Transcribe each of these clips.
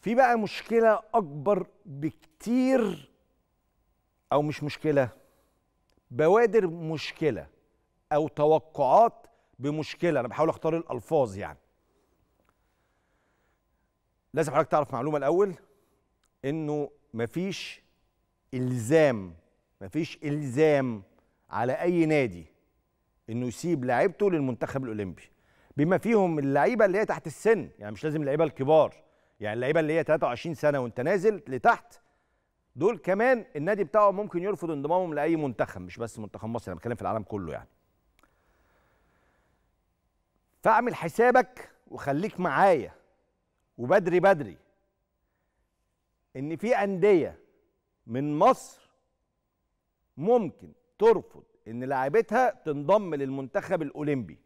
في بقى مشكلة أكبر بكتير أو مش مشكلة بوادر مشكلة أو توقعات بمشكلة أنا بحاول أختار الألفاظ يعني لازم حضرتك تعرف معلومة الأول إنه مفيش إلزام مفيش إلزام على أي نادي إنه يسيب لعيبته للمنتخب الأولمبي بما فيهم اللعيبة اللي هي تحت السن يعني مش لازم اللعيبة الكبار يعني اللعيبه اللي هي 23 سنه وانت نازل لتحت دول كمان النادي بتاعهم ممكن يرفض انضمامهم لاي منتخب مش بس منتخب مصر انا بتكلم في العالم كله يعني فاعمل حسابك وخليك معايا وبدري بدري ان في انديه من مصر ممكن ترفض ان لاعبتها تنضم للمنتخب الاولمبي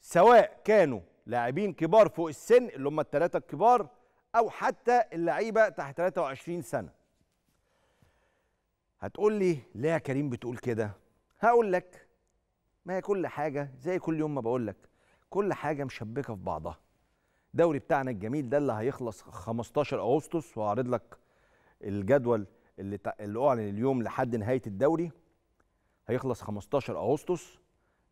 سواء كانوا لاعبين كبار فوق السن اللي هم الثلاثه الكبار او حتى اللعيبه تحت 23 سنه هتقول لي ليه يا كريم بتقول كده هقول لك ما هي كل حاجه زي كل يوم ما بقول لك كل حاجه مشبكه في بعضها الدوري بتاعنا الجميل ده اللي هيخلص 15 اغسطس وهعرض لك الجدول اللي اللي اعلن اليوم لحد نهايه الدوري هيخلص 15 اغسطس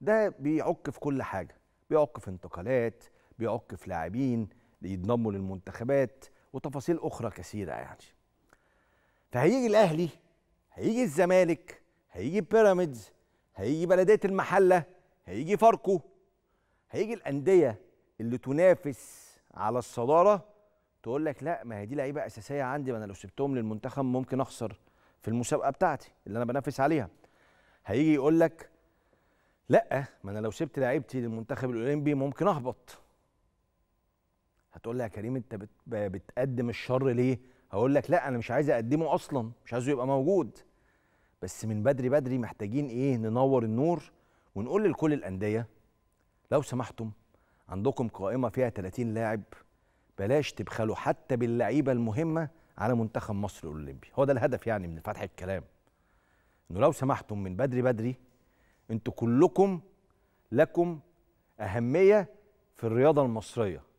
ده بيعك في كل حاجه بيوقف انتقالات بيوقف لاعبين ينضموا للمنتخبات وتفاصيل اخرى كثيره يعني فهيجي الاهلي هيجي الزمالك هيجي بيراميدز هيجي بلديه المحله هيجي فاركو هيجي الانديه اللي تنافس على الصداره تقول لك لا ما هي دي لعيبه اساسيه عندي ما انا لو سبتهم للمنتخب ممكن اخسر في المسابقه بتاعتي اللي انا بنافس عليها هيجي يقول لك لا ما انا لو سبت لعيبتي للمنتخب الاولمبي ممكن اهبط هتقول لي يا كريم انت بتقدم الشر ليه هقول لك لا انا مش عايز اقدمه اصلا مش عايزه يبقى موجود بس من بدري بدري محتاجين ايه ننور النور ونقول لكل الانديه لو سمحتم عندكم قائمه فيها 30 لاعب بلاش تبخلوا حتى باللعيبه المهمه على منتخب مصر الاولمبي هو ده الهدف يعني من فتح الكلام انه لو سمحتم من بدري بدري انتوا كلكم لكم اهميه في الرياضه المصريه